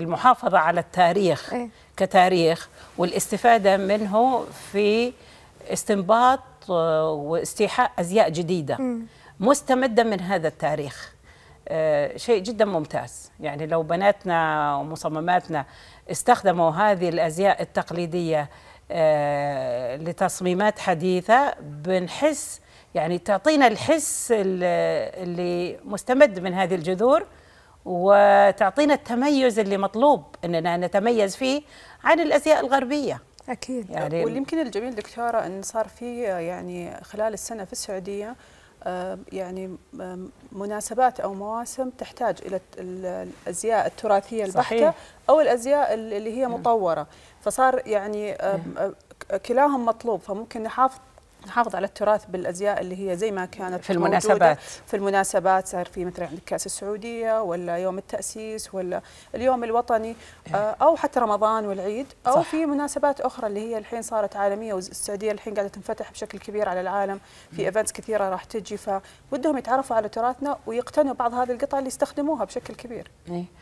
المحافظة على التاريخ إيه؟ كتاريخ والاستفادة منه في استنباط آه، واستيحاء أزياء جديدة مستمدة من هذا التاريخ آه، شيء جدا ممتاز يعني لو بناتنا ومصمماتنا استخدموا هذه الأزياء التقليدية آه، لتصميمات حديثة بنحس يعني تعطينا الحس اللي مستمد من هذه الجذور وتعطينا التميز اللي مطلوب اننا نتميز فيه عن الازياء الغربيه اكيد يعني واللي يمكن الجميل دكتوره ان صار في يعني خلال السنه في السعوديه آه، يعني آه، مناسبات او مواسم تحتاج الى الازياء التراثيه البحته او الازياء اللي هي نعم. مطوره فصار يعني آه، نعم. كلاهم مطلوب فممكن نحافظ نحافظ على التراث بالازياء اللي هي زي ما كانت في المناسبات في المناسبات صار في مثلا عندك كاس السعوديه ولا يوم التاسيس ولا اليوم الوطني إيه. آه، او حتى رمضان والعيد او صح. في مناسبات اخرى اللي هي الحين صارت عالميه والسعوديه الحين قاعده تنفتح بشكل كبير على العالم في ايفنتس كثيره راح تجي فودهم يتعرفوا على تراثنا ويقتنوا بعض هذه القطع اللي يستخدموها بشكل كبير. إيه.